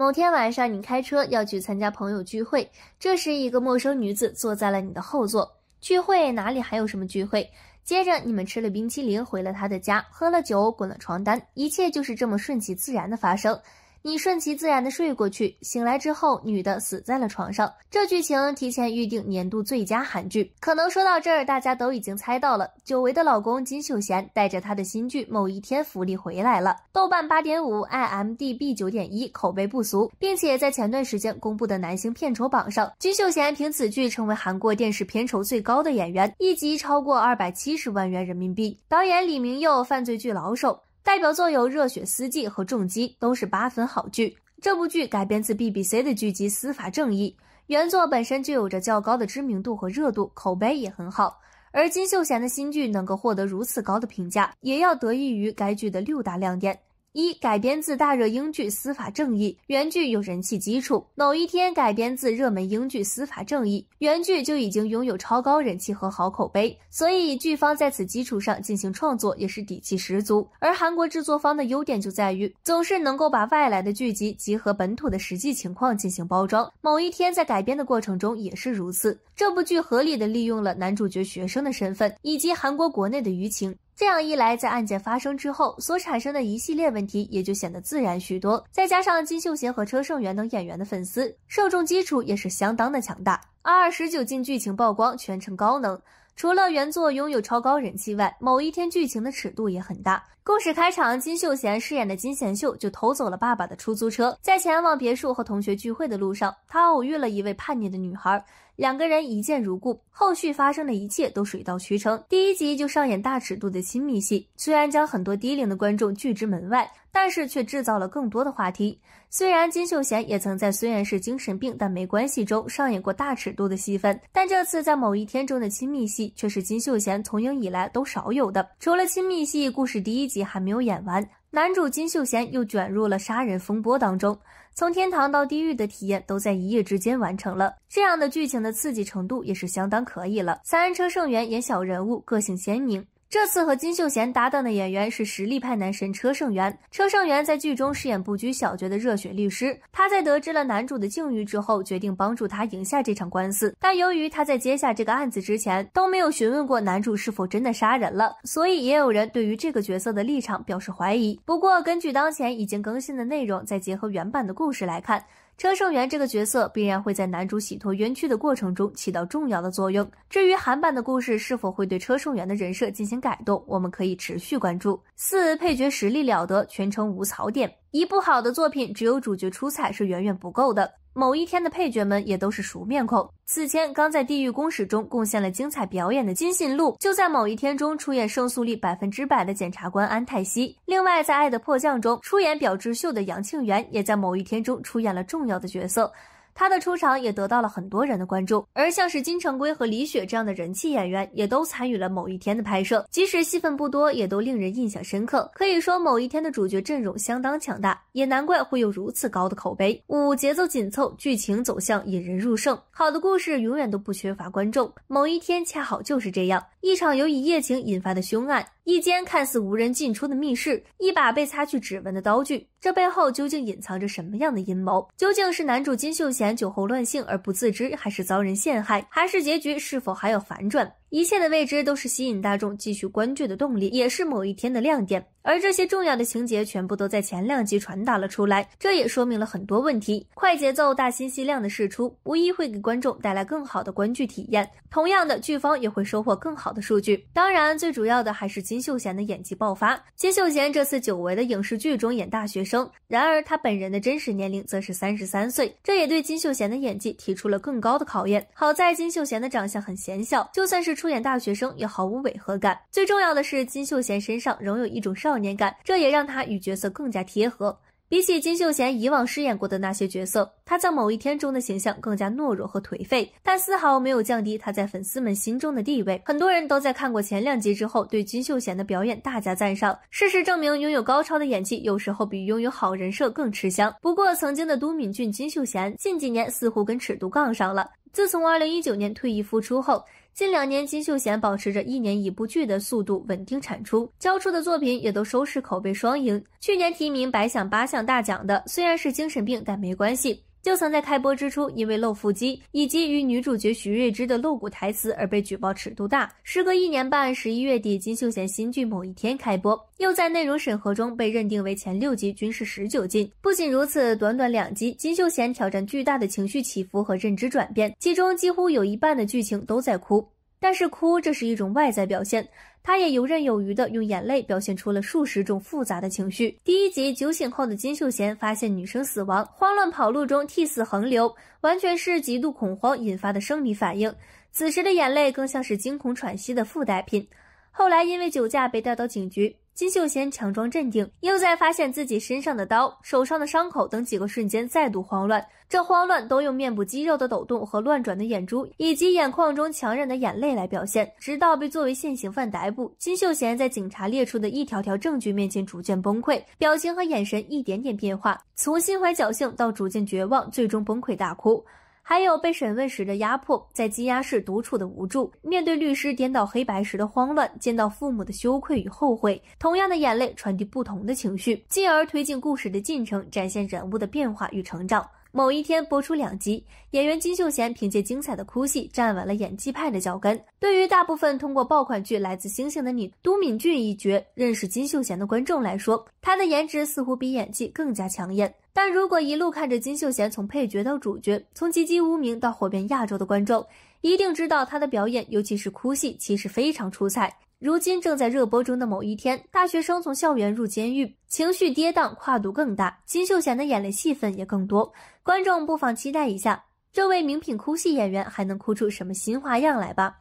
某天晚上，你开车要去参加朋友聚会，这时一个陌生女子坐在了你的后座。聚会哪里还有什么聚会？接着你们吃了冰淇淋，回了他的家，喝了酒，滚了床单，一切就是这么顺其自然的发生。你顺其自然的睡过去，醒来之后，女的死在了床上。这剧情提前预定年度最佳韩剧。可能说到这儿，大家都已经猜到了。久违的老公金秀贤带着他的新剧《某一天》福利回来了。豆瓣八点五，IMDB 九点一，口碑不俗，并且在前段时间公布的男星片酬榜上，金秀贤凭此剧成为韩国电视片酬最高的演员，一集超过二百七十万元人民币。导演李明佑，犯罪剧老手。代表作有《热血司机》和《重击》，都是八分好剧。这部剧改编自 BBC 的剧集《司法正义》，原作本身就有着较高的知名度和热度，口碑也很好。而金秀贤的新剧能够获得如此高的评价，也要得益于该剧的六大亮点。一改编自大热英剧《司法正义》，原剧有人气基础。某一天改编自热门英剧《司法正义》，原剧就已经拥有超高人气和好口碑，所以剧方在此基础上进行创作也是底气十足。而韩国制作方的优点就在于总是能够把外来的剧集集合本土的实际情况进行包装。某一天在改编的过程中也是如此，这部剧合理的利用了男主角学生的身份以及韩国国内的舆情。这样一来，在案件发生之后所产生的一系列问题也就显得自然许多。再加上金秀贤和车胜元等演员的粉丝受众基础也是相当的强大。二十九禁剧情曝光，全程高能。除了原作拥有超高人气外，某一天剧情的尺度也很大。故事开场，金秀贤饰演的金贤秀就偷走了爸爸的出租车，在前往别墅和同学聚会的路上，他偶遇了一位叛逆的女孩。两个人一见如故，后续发生的一切都水到渠成。第一集就上演大尺度的亲密戏，虽然将很多低龄的观众拒之门外，但是却制造了更多的话题。虽然金秀贤也曾在《虽然是精神病但没关系》中上演过大尺度的戏份，但这次在《某一天》中的亲密戏却是金秀贤从影以来都少有的。除了亲密戏，故事第一集还没有演完。男主金秀贤又卷入了杀人风波当中，从天堂到地狱的体验都在一夜之间完成了。这样的剧情的刺激程度也是相当可以了。三车圣元演小人物，个性鲜明。这次和金秀贤搭档的演员是实力派男神车胜元。车胜元在剧中饰演不拘小节的热血律师。他在得知了男主的境遇之后，决定帮助他赢下这场官司。但由于他在接下这个案子之前都没有询问过男主是否真的杀人了，所以也有人对于这个角色的立场表示怀疑。不过，根据当前已经更新的内容，再结合原版的故事来看。车胜元这个角色必然会在男主洗脱冤屈的过程中起到重要的作用。至于韩版的故事是否会对车胜元的人设进行改动，我们可以持续关注。四配角实力了得，全程无槽点。一部好的作品，只有主角出彩是远远不够的。某一天的配角们也都是熟面孔。此前刚在《地狱公使》中贡献了精彩表演的金信禄，就在某一天中出演胜诉率百分之百的检察官安泰熙。另外，在《爱的迫降》中出演表智秀的杨庆元，也在某一天中出演了重要的角色。他的出场也得到了很多人的关注，而像是金城圭和李雪这样的人气演员也都参与了某一天的拍摄，即使戏份不多，也都令人印象深刻。可以说，某一天的主角阵容相当强大，也难怪会有如此高的口碑。五节奏紧凑，剧情走向引人入胜，好的故事永远都不缺乏观众。某一天恰好就是这样。一场由一夜情引发的凶案，一间看似无人进出的密室，一把被擦去指纹的刀具，这背后究竟隐藏着什么样的阴谋？究竟是男主金秀贤酒后乱性而不自知，还是遭人陷害？还是结局是否还有反转？一切的未知都是吸引大众继续观剧的动力，也是某一天的亮点。而这些重要的情节全部都在前两集传达了出来，这也说明了很多问题。快节奏、大信息量的释出，无疑会给观众带来更好的观剧体验。同样的，剧方也会收获更好的数据。当然，最主要的还是金秀贤的演技爆发。金秀贤这次久违的影视剧中演大学生，然而他本人的真实年龄则是三十三岁，这也对金秀贤的演技提出了更高的考验。好在金秀贤的长相很显小，就算是。出演大学生也毫无违和感。最重要的是，金秀贤身上仍有一种少年感，这也让他与角色更加贴合。比起金秀贤以往饰演过的那些角色，他在《某一天》中的形象更加懦弱和颓废，但丝毫没有降低他在粉丝们心中的地位。很多人都在看过前两集之后对金秀贤的表演大加赞赏。事实证明，拥有高超的演技有时候比拥有好人设更吃香。不过，曾经的都敏俊金秀贤近几年似乎跟尺度杠上了。自从2019年退役复出后，近两年金秀贤保持着一年一部剧的速度稳定产出，交出的作品也都收视口碑双赢。去年提名百想八项大奖的，虽然是精神病，但没关系。又曾在开播之初，因为露腹肌以及与女主角徐瑞之的露骨台词而被举报尺度大。时隔一年半，十一月底，金秀贤新剧《某一天》开播，又在内容审核中被认定为前六集均是十九禁。不仅如此，短短两集，金秀贤挑战巨大的情绪起伏和认知转变，其中几乎有一半的剧情都在哭。但是哭，这是一种外在表现。他也游刃有余地用眼泪表现出了数十种复杂的情绪。第一集酒醒后的金秀贤发现女生死亡，慌乱跑路中涕泗横流，完全是极度恐慌引发的生理反应。此时的眼泪更像是惊恐喘息的附带品。后来因为酒驾被带到警局。金秀贤强装镇定，又在发现自己身上的刀、手上的伤口等几个瞬间再度慌乱。这慌乱都用面部肌肉的抖动和乱转的眼珠，以及眼眶中强忍的眼泪来表现。直到被作为现行犯逮捕，金秀贤在警察列出的一条条证据面前逐渐崩溃，表情和眼神一点点变化，从心怀侥幸到逐渐绝望，最终崩溃大哭。还有被审问时的压迫，在羁押室独处的无助，面对律师颠倒黑白时的慌乱，见到父母的羞愧与后悔，同样的眼泪传递不同的情绪，进而推进故事的进程，展现人物的变化与成长。某一天播出两集，演员金秀贤凭借精彩的哭戏站稳了演技派的脚跟。对于大部分通过爆款剧《来自星星的你》都敏俊一角认识金秀贤的观众来说，他的颜值似乎比演技更加强艳。但如果一路看着金秀贤从配角到主角，从籍籍无名到火遍亚洲的观众，一定知道他的表演，尤其是哭戏，其实非常出彩。如今正在热播中的某一天，大学生从校园入监狱，情绪跌宕，跨度更大，金秀贤的眼泪戏份也更多，观众不妨期待一下，这位名品哭戏演员还能哭出什么新花样来吧。